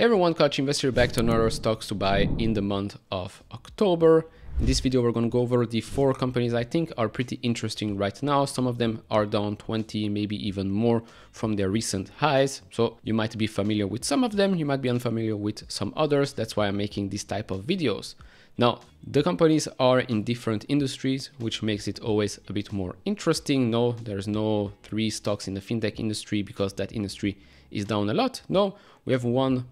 Hey everyone, Clutch Investor back to another stocks to buy in the month of October. In this video, we're going to go over the four companies I think are pretty interesting right now. Some of them are down 20, maybe even more from their recent highs. So you might be familiar with some of them, you might be unfamiliar with some others. That's why I'm making this type of videos. Now, the companies are in different industries, which makes it always a bit more interesting. No, there's no three stocks in the fintech industry because that industry is down a lot. No, we have one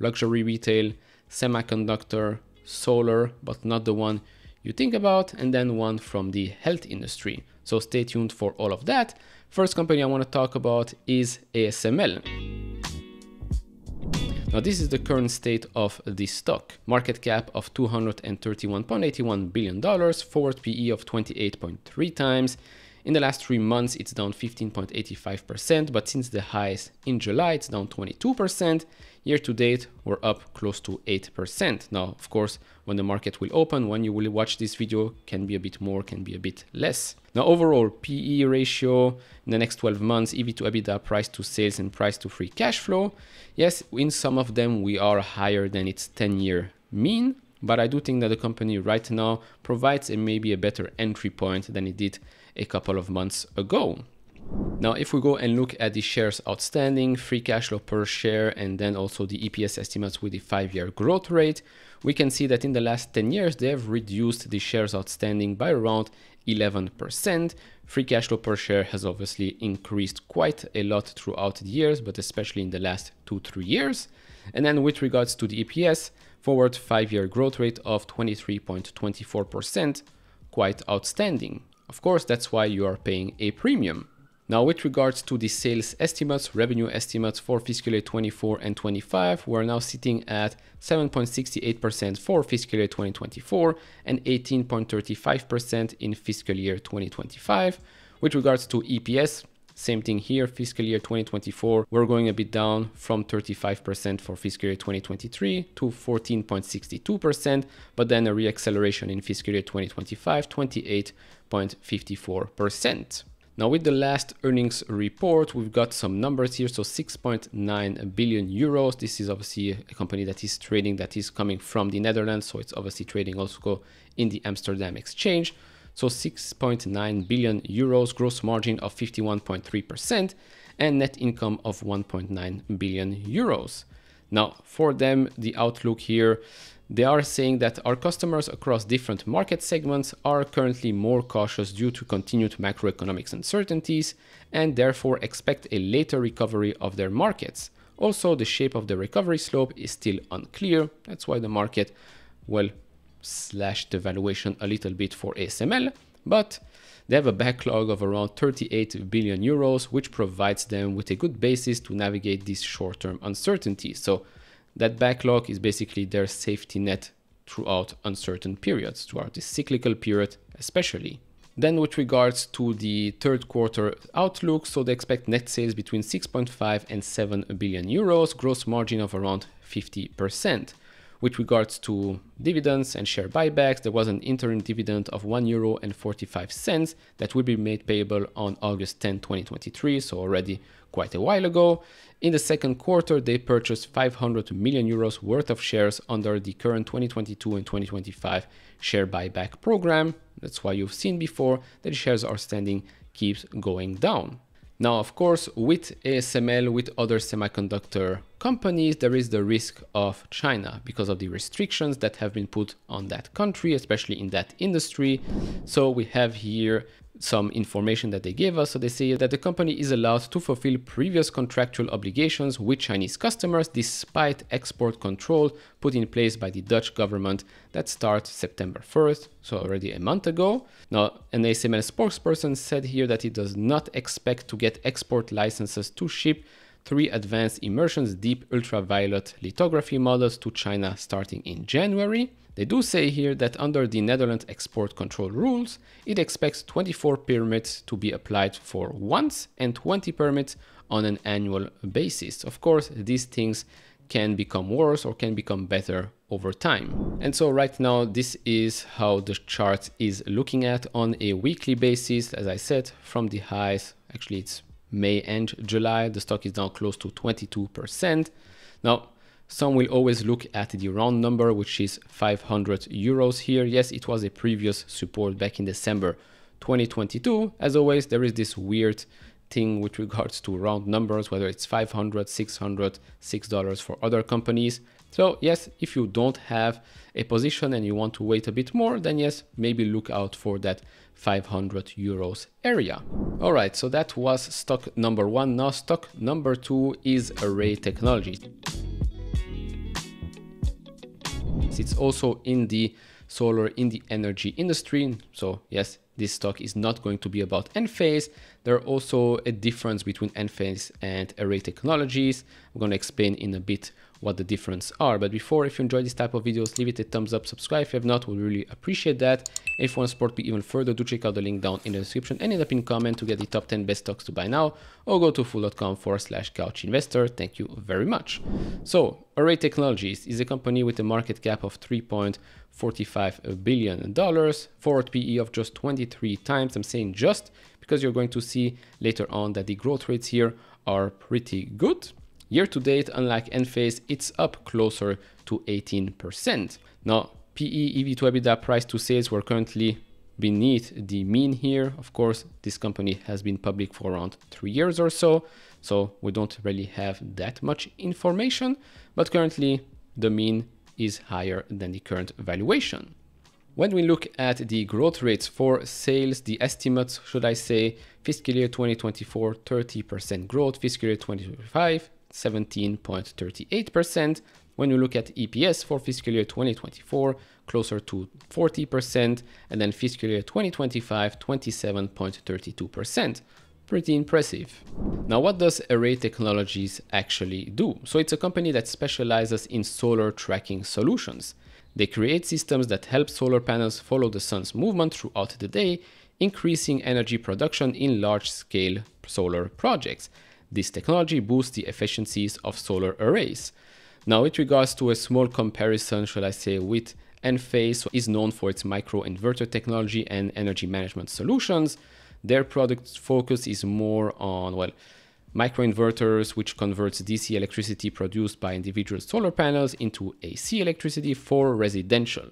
luxury retail, semiconductor, solar, but not the one you think about, and then one from the health industry. So stay tuned for all of that. First company I want to talk about is ASML. Now this is the current state of this stock. Market cap of $231.81 billion, forward PE of 28.3 times, in the last three months, it's down 15.85%, but since the highs in July, it's down 22%. Year to date, we're up close to 8%. Now, of course, when the market will open, when you will watch this video, can be a bit more, can be a bit less. Now, overall, PE ratio in the next 12 months, EV to EBITDA, price to sales, and price to free cash flow. Yes, in some of them, we are higher than its 10 year mean, but I do think that the company right now provides a, maybe a better entry point than it did a couple of months ago. Now, if we go and look at the shares outstanding, free cash flow per share, and then also the EPS estimates with the five-year growth rate, we can see that in the last 10 years, they have reduced the shares outstanding by around 11%. Free cash flow per share has obviously increased quite a lot throughout the years, but especially in the last two, three years. And then with regards to the EPS, forward five-year growth rate of 23.24%, quite outstanding. Of course, that's why you are paying a premium. Now, with regards to the sales estimates, revenue estimates for fiscal year 24 and 25, we're now sitting at 7.68% for fiscal year 2024 and 18.35% in fiscal year 2025. With regards to EPS, same thing here, fiscal year 2024, we're going a bit down from 35% for fiscal year 2023 to 14.62%, but then a reacceleration in fiscal year 2025, 28.54%. Now with the last earnings report, we've got some numbers here. So 6.9 billion euros. This is obviously a company that is trading that is coming from the Netherlands. So it's obviously trading also in the Amsterdam exchange so 6.9 billion euros, gross margin of 51.3%, and net income of 1.9 billion euros. Now, for them, the outlook here, they are saying that our customers across different market segments are currently more cautious due to continued macroeconomic uncertainties and therefore expect a later recovery of their markets. Also, the shape of the recovery slope is still unclear. That's why the market, well, slash the valuation a little bit for ASML, but they have a backlog of around 38 billion euros, which provides them with a good basis to navigate these short-term uncertainties. So that backlog is basically their safety net throughout uncertain periods, throughout the cyclical period especially. Then with regards to the third quarter outlook, so they expect net sales between 6.5 and 7 billion euros, gross margin of around 50% with regards to dividends and share buybacks, there was an interim dividend of 1 euro and 45 cents that will be made payable on August 10, 2023, so already quite a while ago. In the second quarter, they purchased 500 million euros worth of shares under the current 2022 and 2025 share buyback program. That's why you've seen before that shares are standing keeps going down. Now, of course, with ASML, with other semiconductor companies, there is the risk of China because of the restrictions that have been put on that country, especially in that industry. So we have here some information that they gave us. So they say that the company is allowed to fulfill previous contractual obligations with Chinese customers despite export control put in place by the Dutch government that starts September 1st, so already a month ago. Now, an ASML spokesperson said here that it does not expect to get export licenses to ship three advanced immersions deep ultraviolet lithography models to China starting in January. They do say here that under the Netherlands export control rules, it expects 24 permits to be applied for once and 20 permits on an annual basis. Of course, these things can become worse or can become better over time. And so right now, this is how the chart is looking at on a weekly basis. As I said, from the highs, actually it's May and July, the stock is down close to 22%. Now, some will always look at the round number, which is 500 euros here. Yes, it was a previous support back in December 2022. As always, there is this weird thing with regards to round numbers, whether it's 500, 600, $6 for other companies. So yes, if you don't have a position and you want to wait a bit more, then yes, maybe look out for that 500 euros area. All right, so that was stock number one. Now stock number two is Array Technology. It's also in the solar, in the energy industry. So yes, this stock is not going to be about Enphase. There are also a difference between Enphase and Array Technologies. I'm going to explain in a bit what the difference are. But before, if you enjoy this type of videos, leave it a thumbs up, subscribe. If not, we really appreciate that. If you want to support me even further, do check out the link down in the description and in the pinned comment to get the top 10 best stocks to buy now or go to fool.com forward slash couch investor. Thank you very much. So Array Technologies is a company with a market cap of 3.45 billion dollars, forward PE of just 23 times. I'm saying just because you're going to see later on that the growth rates here are pretty good. Year to date, unlike Enphase, it's up closer to 18%. Now, PE EV to EBITDA price to sales were currently beneath the mean here. Of course, this company has been public for around three years or so, so we don't really have that much information, but currently the mean is higher than the current valuation. When we look at the growth rates for sales, the estimates, should I say, fiscal year 2024, 30% growth, fiscal year 2025, 17.38%. When you look at EPS for fiscal year 2024, closer to 40%, and then fiscal year 2025, 27.32%. Pretty impressive. Now, what does Array Technologies actually do? So, it's a company that specializes in solar tracking solutions. They create systems that help solar panels follow the sun's movement throughout the day, increasing energy production in large scale solar projects. This technology boosts the efficiencies of solar arrays. Now, with regards to a small comparison, shall I say, with Enphase is known for its microinverter technology and energy management solutions. Their product focus is more on, well, microinverters, which converts DC electricity produced by individual solar panels into AC electricity for residential.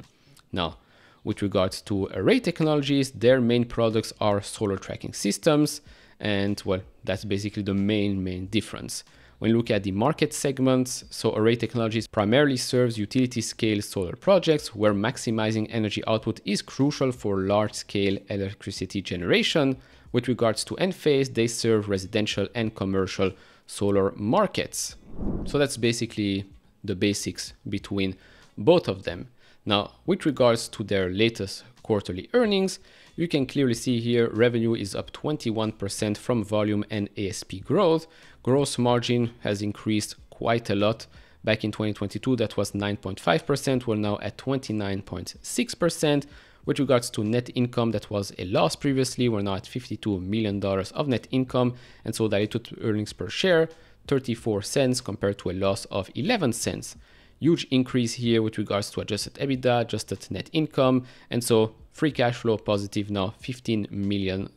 Now, with regards to array technologies, their main products are solar tracking systems, and well, that's basically the main, main difference. When you look at the market segments, so Array Technologies primarily serves utility scale solar projects where maximizing energy output is crucial for large scale electricity generation. With regards to Enphase, they serve residential and commercial solar markets. So that's basically the basics between both of them. Now, with regards to their latest quarterly earnings, you can clearly see here revenue is up 21% from volume and ASP growth. Gross margin has increased quite a lot. Back in 2022, that was 9.5%. We're now at 29.6%. With regards to net income, that was a loss previously. We're now at $52 million of net income. And so diluted earnings per share, 34 cents compared to a loss of 11 cents huge increase here with regards to adjusted EBITDA, adjusted net income, and so free cash flow positive now $15 million.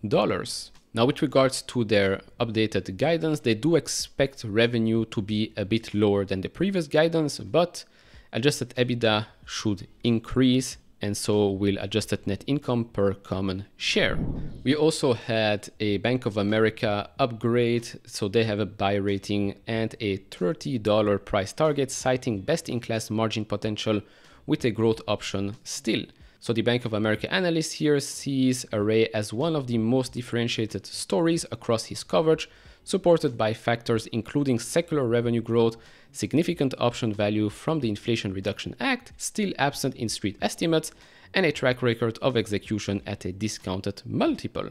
Now, with regards to their updated guidance, they do expect revenue to be a bit lower than the previous guidance, but adjusted EBITDA should increase and so will adjusted net income per common share. We also had a Bank of America upgrade, so they have a buy rating and a $30 price target, citing best in class margin potential with a growth option still. So the Bank of America analyst here sees Array as one of the most differentiated stories across his coverage supported by factors including secular revenue growth, significant option value from the Inflation Reduction Act, still absent in street estimates, and a track record of execution at a discounted multiple.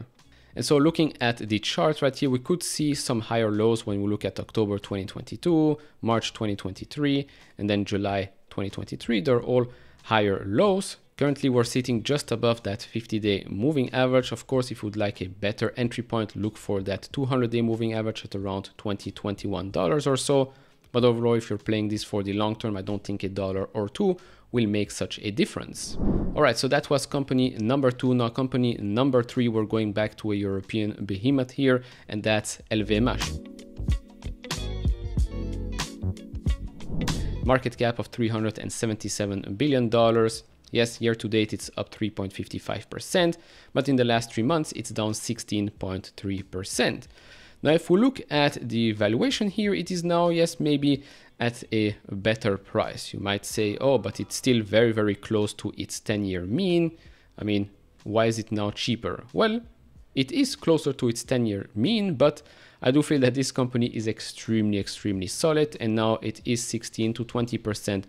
And so looking at the chart right here, we could see some higher lows when we look at October 2022, March 2023, and then July 2023. They're all higher lows. Currently, we're sitting just above that 50-day moving average. Of course, if you'd like a better entry point, look for that 200-day moving average at around $20, $21 or so. But overall, if you're playing this for the long term, I don't think a dollar or two will make such a difference. All right, so that was company number two. Now company number three, we're going back to a European behemoth here, and that's LVMH. market cap of $377 billion. Yes, year to date it's up 3.55%, but in the last three months it's down 16.3%. Now, if we look at the valuation here, it is now, yes, maybe at a better price. You might say, oh, but it's still very, very close to its 10 year mean. I mean, why is it now cheaper? Well, it is closer to its 10 year mean, but I do feel that this company is extremely, extremely solid, and now it is 16 to 20%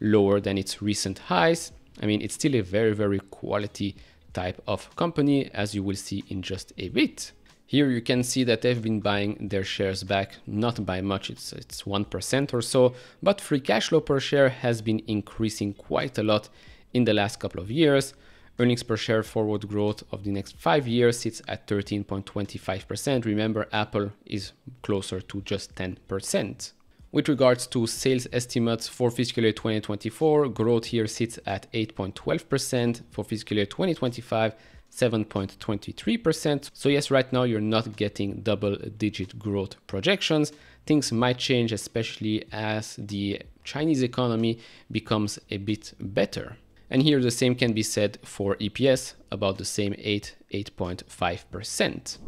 lower than its recent highs. I mean, it's still a very, very quality type of company, as you will see in just a bit. Here you can see that they've been buying their shares back, not by much, it's, it's 1% or so, but free cash flow per share has been increasing quite a lot in the last couple of years. Earnings per share forward growth of the next five years sits at 13.25%. Remember, Apple is closer to just 10%. With regards to sales estimates for fiscal year 2024, growth here sits at 8.12%. For fiscal year 2025, 7.23%. So, yes, right now you're not getting double digit growth projections. Things might change, especially as the Chinese economy becomes a bit better. And here the same can be said for EPS, about the same 8, 8.5%.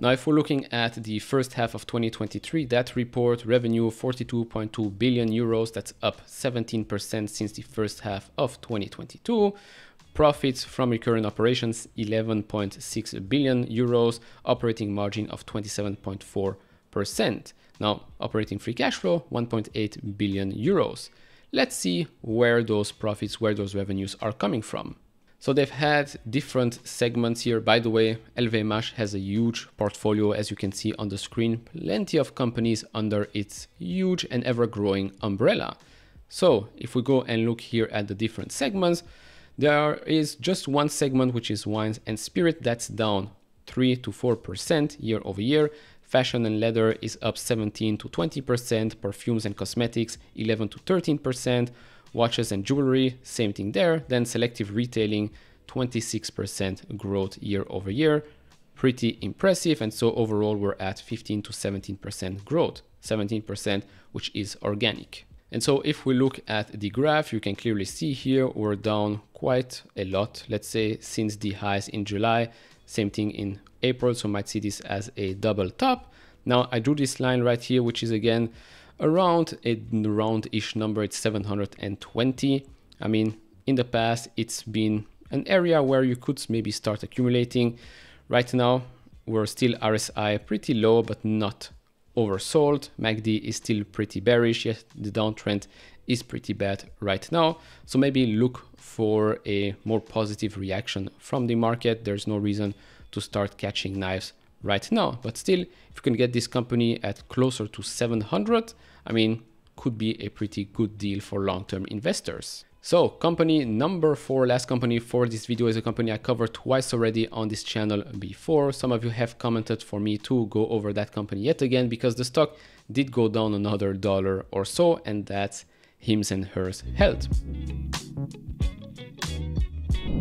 Now, if we're looking at the first half of 2023, that report revenue 42.2 billion euros, that's up 17% since the first half of 2022. Profits from recurrent operations 11.6 billion euros, operating margin of 27.4%. Now, operating free cash flow 1.8 billion euros let's see where those profits, where those revenues are coming from. So they've had different segments here. By the way, LVMH has a huge portfolio, as you can see on the screen, plenty of companies under its huge and ever growing umbrella. So if we go and look here at the different segments, there is just one segment, which is wines and spirit that's down three to four percent year over year. Fashion and leather is up 17 to 20%, perfumes and cosmetics 11 to 13%, watches and jewelry, same thing there, then selective retailing 26% growth year over year. Pretty impressive, and so overall we're at 15 to 17% growth, 17% which is organic. And so if we look at the graph, you can clearly see here we're down quite a lot, let's say since the highs in July same thing in April, so might see this as a double top. Now I drew this line right here, which is again around a round-ish number, it's 720. I mean, in the past, it's been an area where you could maybe start accumulating. Right now, we're still RSI pretty low, but not oversold. MACD is still pretty bearish, yet the downtrend is pretty bad right now. So maybe look for a more positive reaction from the market. There's no reason to start catching knives right now. But still, if you can get this company at closer to 700, I mean, could be a pretty good deal for long-term investors. So company number four, last company for this video is a company I covered twice already on this channel before. Some of you have commented for me to go over that company yet again because the stock did go down another dollar or so and that's hims and hers held.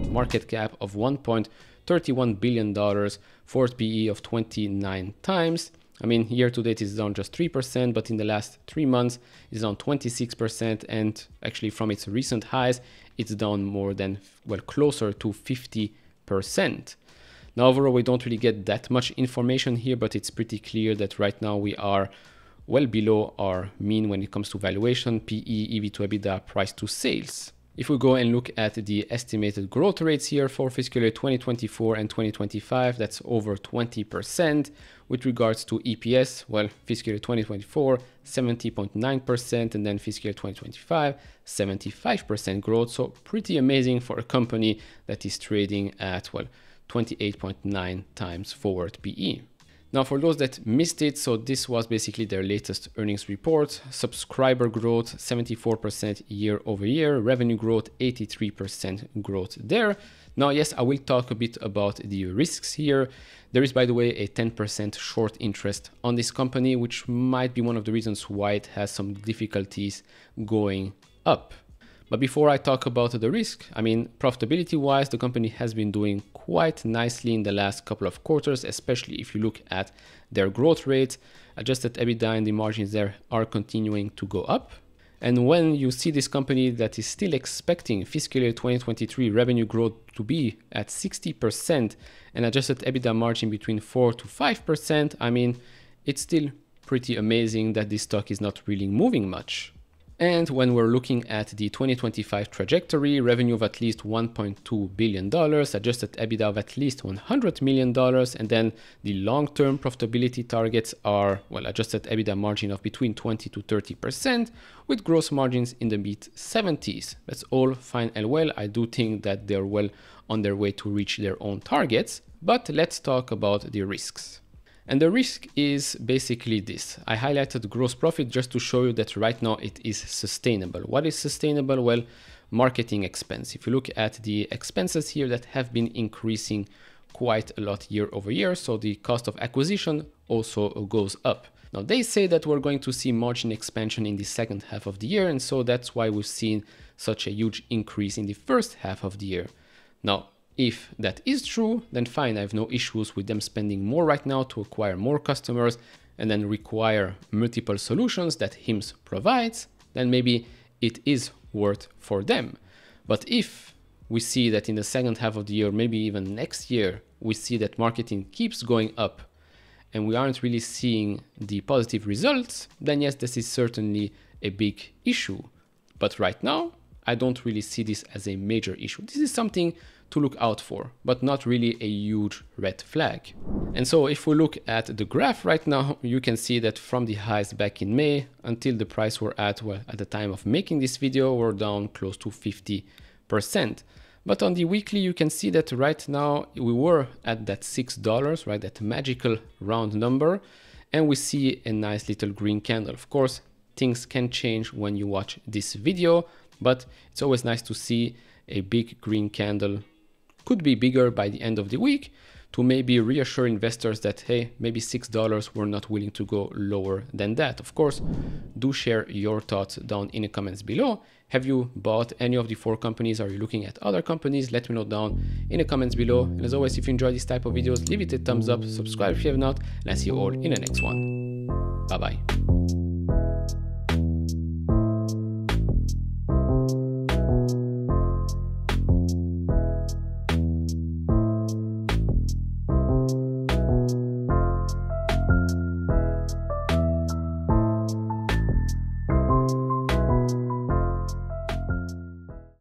Market cap of 1.31 billion dollars, forced PE of 29 times. I mean, year to date is down just 3%, but in the last three months it's down 26%. And actually, from its recent highs, it's down more than, well, closer to 50%. Now, overall, we don't really get that much information here, but it's pretty clear that right now we are well below our mean when it comes to valuation, PE, EV to EBITDA, price to sales. If we go and look at the estimated growth rates here for fiscal year 2024 and 2025, that's over 20%. With regards to EPS, well, fiscal year 2024, 70.9%, and then fiscal year 2025, 75% growth. So pretty amazing for a company that is trading at, well, 28.9 times forward PE. Now, for those that missed it, so this was basically their latest earnings report. Subscriber growth 74% year over year, revenue growth 83% growth there. Now, yes, I will talk a bit about the risks here. There is, by the way, a 10% short interest on this company, which might be one of the reasons why it has some difficulties going up. But before I talk about the risk, I mean, profitability wise, the company has been doing quite nicely in the last couple of quarters, especially if you look at their growth rate. Adjusted EBITDA and the margins there are continuing to go up. And when you see this company that is still expecting fiscal year 2023 revenue growth to be at 60% and adjusted EBITDA margin between 4 to 5%, I mean, it's still pretty amazing that this stock is not really moving much. And when we're looking at the 2025 trajectory, revenue of at least $1.2 billion, adjusted EBITDA of at least $100 million, and then the long-term profitability targets are, well, adjusted EBITDA margin of between 20 to 30%, with gross margins in the mid-70s. That's all fine and well. I do think that they're well on their way to reach their own targets, but let's talk about the risks. And the risk is basically this. I highlighted gross profit just to show you that right now it is sustainable. What is sustainable? Well, marketing expense. If you look at the expenses here that have been increasing quite a lot year over year, so the cost of acquisition also goes up. Now they say that we're going to see margin expansion in the second half of the year and so that's why we've seen such a huge increase in the first half of the year. Now if that is true, then fine, I have no issues with them spending more right now to acquire more customers and then require multiple solutions that HIMS provides, then maybe it is worth for them. But if we see that in the second half of the year, maybe even next year, we see that marketing keeps going up and we aren't really seeing the positive results, then yes, this is certainly a big issue. But right now, I don't really see this as a major issue. This is something to look out for, but not really a huge red flag. And so if we look at the graph right now, you can see that from the highs back in May until the price we're at, well, at the time of making this video, we're down close to 50%. But on the weekly, you can see that right now we were at that $6, right? That magical round number. And we see a nice little green candle. Of course, things can change when you watch this video, but it's always nice to see a big green candle. Could be bigger by the end of the week to maybe reassure investors that, hey, maybe $6, we're not willing to go lower than that. Of course, do share your thoughts down in the comments below. Have you bought any of the four companies? Are you looking at other companies? Let me know down in the comments below. And as always, if you enjoy this type of videos, leave it a thumbs up, subscribe if you have not, and I'll see you all in the next one. Bye-bye.